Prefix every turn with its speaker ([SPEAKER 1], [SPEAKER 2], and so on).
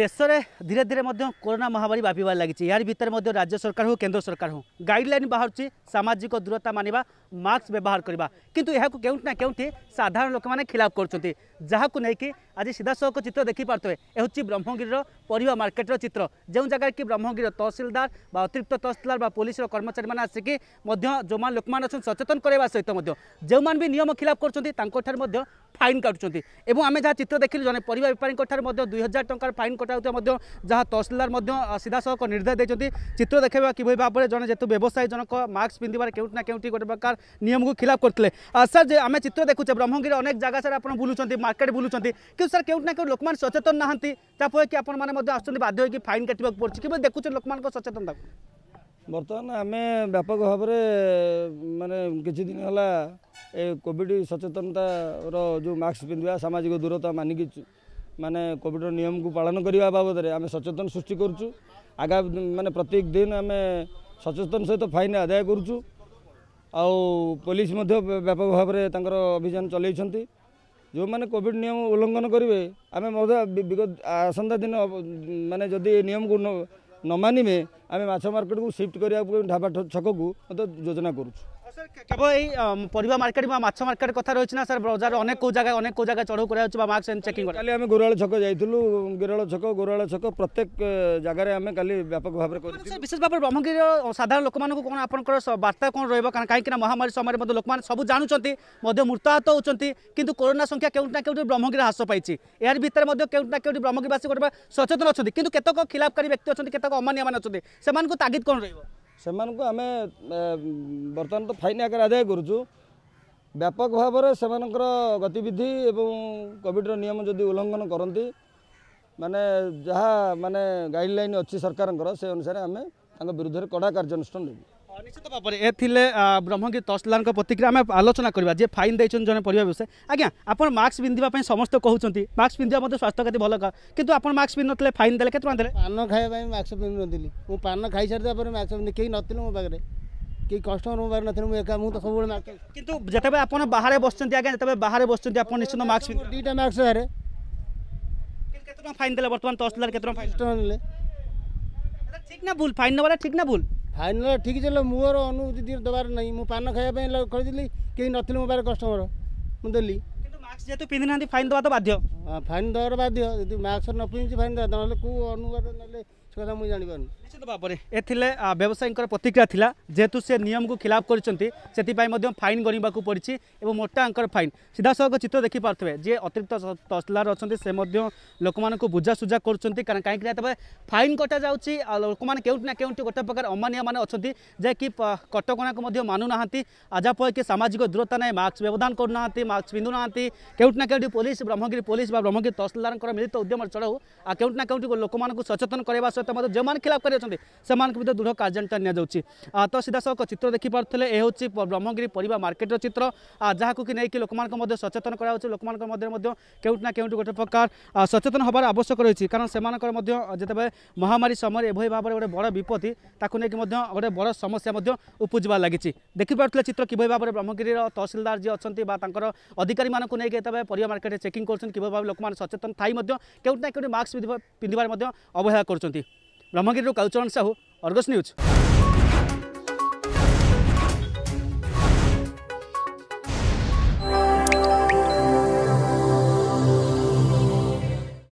[SPEAKER 1] দেশে ধীরে ধীরে করোনা মহামারী ব্যাপবার লাগিছে এর ভিতরে রাজ্য সরকার হোক কেন্দ্র সরকার হোক গাইডলাইন বাহুছি সামাজিক দূরতা মানবা মাস্ক ব্যবহার করা কিন্তু এখন কেউটি না কেউটি সাধারণ লোক মানে খিলাপ করছেন যাকে নেই আজ সিধাসলখ চিত্র দেখিপারে এ হচ্ছে ব্রহ্মগিরির পরিবা মার্কেটর চিত্র যে জায়গায় কি ব্রহ্মগিরির তহসিলদার বা অতিরিক্ত তহসিলদার বা পুলিশর কর্মচারী মানে আসিকি যে লোক সচেতন করাইবা সহ যে নিয়ম খিলাপ করছেন তাঠার ফাইন কাটুଛନ୍ତି এবং আমি যা চিত্র দেখি জন পরিবার বেপারী ঠার দুই হাজার টাকার ফাইন কটাউথা যা তহসিলদার সিধাসখ নির্দেশ দিয়েছেন চিত্র দেখা কিভাবে ভাবে জন যেহেতু ব্যবসায়ী জনক মাস্ক পিধিবার কেউটি না কেউটি গোটে প্রকার নিয়মকে খিলাপ করলে স্যার যে আমি চিত্র দেখুছে ব্রহ্মগিরি অনেক জায়গা স্যার আপনার বুলুচার মার্কেট বুলুচার কিন্তু স্যার কেউটি না কেউ লোক সচেতন না যাফলে কি আপনার মানে আসছেন বাধ্য হয়ে ফাইন কাটবাকে পড়ছে কিভাবে দেখুছেন লোক সচেতনতা
[SPEAKER 2] ବର୍ତ୍ତମାନ ଆମେ ବ୍ୟାପକ ଭାବରେ ମାନେ କିଛି ଦିନ ହେଲା ଏ କୋଭିଡ଼ ସଚେତନତାର ଯେଉଁ ମାସ୍କ ପିନ୍ଧିବା ସାମାଜିକ ଦୂରତା ମାନିକି ମାନେ କୋଭିଡ଼ର ନିୟମକୁ ପାଳନ କରିବା ବାବଦରେ ଆମେ ସଚେତନ ସୃଷ୍ଟି କରୁଛୁ ଆଗା ମାନେ ପ୍ରତ୍ୟେକ ଦିନ ଆମେ ସଚେତନ ସହିତ ଫାଇନ୍ ଆଦାୟ କରୁଛୁ ଆଉ ପୋଲିସ ମଧ୍ୟ ବ୍ୟାପକ ଭାବରେ ତାଙ୍କର ଅଭିଯାନ ଚଲେଇଛନ୍ତି ଯେଉଁମାନେ କୋଭିଡ଼ ନିୟମ ଉଲ୍ଲଙ୍ଘନ କରିବେ ଆମେ ମଧ୍ୟ ବିଗତ ଆସନ୍ତା ଦିନ ମାନେ ଯଦି ଏ ନିୟମକୁ नमानी में आमे माछा मार्केट को शिफ्ट करिया ढाबा छक को मतलब योजना करूछु কেবল এই পরিবা মার্কেট বা মাছ মার্কেট কথা রয়েছে না
[SPEAKER 1] স্যার বজার অনেক কেউ জায়গায় অনেক কেউ জায়গায় চড়াও করা হচ্ছে বা মার্কস এন্ড চেকিং করা কালি আমি গোরাল ছক যাইছিলু গোরাল ছক
[SPEAKER 2] গোরাল ছক প্রত্যেক জায়গায় আমি কালি ব্যাপক ভাবে করেছি
[SPEAKER 1] বিশেষ ভাবে ব্রহ্মগির সাধারণ লোক মানুষ কোণ আপনার বার্তা কোণ রহব কারণ কাইকিনা মহামারী সময় মধ্যে লোক সবু জানুচার মধ্যে মৃতাহত হচ্ছেন কিন্তু করোনা সংখ্যা কেউটা কেউটি ব্রহ্মগির হ্রাস পাইছে এর ভিতরে মধ্যে কেউটা কেউটি ব্রহ্মগিরবাসী গোটে সচেতন অনেক কিন্তু কেতক খিলাপকারী ব্যক্তি অনেক কেতক অমানিয়া মানে অনেক সে তাগিদ কোণ রহব
[SPEAKER 2] सेमान को हमें बर्तन तो फाइन आकर आजाए गुरुजो व्यापक भावरे पर सेमान करो गतिविधि एवं कोविड के नियम जो दी उल्लंघन करों माने मैंने जहाँ मैंने गाइडलाइन अच्छी सरकार ने करा सेवन से हमें अंग विरुद्ध कोड़ा कर जनस्टोन
[SPEAKER 1] ନିଶ୍ଚିତ ଭାବରେ ଏ ଥିଲେ ବ୍ରହ୍ମଗିରି ତହସିଲଦାରଙ୍କ ପ୍ରତିକ୍ରିୟା ଆମେ ଆଲୋଚନା କରିବା ଯିଏ ଫାଇନ୍ ଦେଇଛନ୍ତି ଜଣେ ପରିବା ବ୍ୟବସାୟୀ ଆଜ୍ଞା ଆପଣ ମାସ୍କ ପିନ୍ଧିବା ପାଇଁ ସମସ୍ତେ କହୁଛନ୍ତି ମାସ୍କ ପିନ୍ଧିବା ମଧ୍ୟ ସ୍ୱାସ୍ଥ୍ୟଘାତୀ ଭଲ କିନ୍ତୁ ଆପଣ ମାସ୍କ ପିନ୍ଧି ନଥିଲେ ଫାଇନ୍ ଦେଲେ କେତେ ଟଙ୍କା ଦେଲେ ପାନ ଖାଇବା ପାଇଁ ମାସ୍କ ପିନ୍ଧି ନଥିଲି ମୁଁ ପାନ ଖାଇସାରିଲା ପରେ ମାସ୍କ ପିନ୍ଧି କେହି ନଥିଲେ ମୋ ପାଖରେ କେହି କଷ୍ଟମର ମୋ ପାଖରେ ନଥିଲେ ମୁଁ ଏକା ମୁଁ ତ ସବୁବେଳେ ମାସ୍କ କିନ୍ତୁ ଯେତେବେଳେ ଆପଣ ବାହାରେ ବସୁଛନ୍ତି ଆଜ୍ଞା ଯେତେବେଳେ ବାହାରେ ବସୁଛନ୍ତି ଆପଣ ନିଶ୍ଚିନ୍ତ ମାସ୍କ ପିନ୍ଧି ଦୁଇଟା ମାସ୍କ ସାରେ କେତେ ଟଙ୍କା ଫାଇନ୍ ଦେଲେ ବର୍ତ୍ତମାନ ତହସିଲଦାର କେତେ ଟଙ୍କା ଫାଇନ୍ ଦେଲେ ଠିକ୍ ନା ଭୁଲ ଫାଇନ୍ ନେବାଟା ଠିକ୍ ନା ଭୁଲ ଫାଇନାଲ୍ ଠିକ୍ ଚାଲିଲେ ମୋର ଅନୁଭୂତି ଦେବାର ନାହିଁ ମୁଁ ପାନ ଖାଇବା ପାଇଁ କହିଥିଲି କେହି ନଥିଲେ ମୋ ପାଖରେ କଷ୍ଟମର ମୁଁ ଦେଲି ମାସ୍କ ଯେହେତୁ ପିନ୍ଧି ନାହାନ୍ତି ଫାଇନ୍ ଦେବା ତ ବାଧ୍ୟ ହଁ ଫାଇନ୍ ଦେବାର ବାଧ୍ୟ ଯଦି ମାସ୍କ ନ ପିନ୍ଧିଛି ଫାଇନ୍ ଦେବା
[SPEAKER 2] ନହେଲେ କେଉଁ ଅନୁବାଦ ନହେଲେ ସେ କଥା ମୁଁ ଜାଣିପାରୁନି
[SPEAKER 1] ନିଶ୍ଚିତ ଭାବରେ ଏଥିରେ ବ୍ୟବସାୟୀଙ୍କର ପ୍ରତିକ୍ରିୟା ଥିଲା ଯେହେତୁ ସେ ନିୟମକୁ ଖିଲାପ କରିଛନ୍ତି ସେଥିପାଇଁ ମଧ୍ୟ ଫାଇନ୍ ଗଣିବାକୁ ପଡ଼ିଛି ଏବଂ ମୋଟା ଅଙ୍କର ଫାଇନ୍ ସିଧାସଳଖ ଚିତ୍ର ଦେଖିପାରୁଥିବେ ଯିଏ ଅତିରିକ୍ତ ତହସିଲଦାର ଅଛନ୍ତି ସେ ମଧ୍ୟ ଲୋକମାନଙ୍କୁ ବୁଝାସୁଝା କରୁଛନ୍ତି କାରଣ କାହିଁକିନା ତେବେ ଫାଇନ୍ କଟାଯାଉଛି ଆଉ ଲୋକମାନେ କେଉଁଠି ନା କେଉଁଠି ଗୋଟେ ପ୍ରକାର ଅମାନିଆମାନେ ଅଛନ୍ତି ଯାହାକି କଟକଣାକୁ ମଧ୍ୟ ମାନୁନାହାନ୍ତି ଯାହାଫଳରେ କି ସାମାଜିକ ଦୂରତା ନାହିଁ ମାସ୍କ ବ୍ୟବଧାନ କରୁନାହାନ୍ତି ମାସ୍କ ପିନ୍ଧୁନାହାନ୍ତି କେଉଁଠି ନା କେଉଁଠି ପୋଲିସ ବ୍ରହ୍ମଗିରି ପୋଲିସ ବା ବ୍ରହ୍ମଗିରି ତହସିଲଦାରଙ୍କର ମିଳିତ ଉଦ୍ୟମ ଚଢ଼ାଉ ଆଉ କେଉଁଠି ନା କେଉଁଠି ଲୋକମାନଙ୍କୁ ସଚେତନ କରାଇବା ସହିତ ମଧ୍ୟ ଯେଉଁମାନେ ଖିଲାପ କରିଅଛନ୍ତି ସେମାନଙ୍କୁ ମଧ୍ୟ ଦୃଢ଼ କାର୍ଯ୍ୟାନୁଷ୍ଠାନ ନିଆଯାଉଛି ତ ସିଧାସଳଖ ଚିତ୍ର ଦେଖିପାରୁଥିଲେ ଏ ହେଉଛି ବ୍ରହ୍ମଗିରି ପରିବା ମାର୍କେଟର ଚିତ୍ର ଯାହାକୁ କି ନେଇକି ଲୋକମାନଙ୍କୁ ମଧ୍ୟ ସଚେତନ କରାଯାଉଛି ଲୋକମାନଙ୍କ ମଧ୍ୟରେ ମଧ୍ୟ କେଉଁଠି ନା କେଉଁଠି ଗୋଟେ ପ୍ରକାର ସଚେତନ ହେବାର ଆବଶ୍ୟକ ରହିଛି କାରଣ ସେମାନଙ୍କର ମଧ୍ୟ ଯେତେବେଳେ ମହାମାରୀ ସମୟରେ ଏଭଳି ଭାବରେ ଗୋଟେ ବଡ଼ ବିପତ୍ତି ତାକୁ ନେଇକି ମଧ୍ୟ ଗୋଟେ ବଡ଼ ସମସ୍ୟା ମଧ୍ୟ ଉପୁଜିବାର ଲାଗିଛି ଦେଖିପାରୁଥିଲେ ଚିତ୍ର କିଭଳି ଭାବରେ ବ୍ରହ୍ମଗିରିର ତହସିଲଦାର ଯିଏ ଅଛନ୍ତି ବା ତାଙ୍କର ଅଧିକାରୀମାନଙ୍କୁ ନେଇକି ଯେତେବେଳେ ପରିବା ମାର୍କେଟରେ ଚେକିଂ କରୁଛନ୍ତି ଲୋକମାନେ কিভাবে লোক সচেতন থাই কেউটি না কেউটি ପିନ୍ଧିବାରେ ମଧ୍ୟ ଅବହେଳା କରୁଛନ୍ତି ब्रह्मगिरी कालचरण साहू अर्गस न्यूज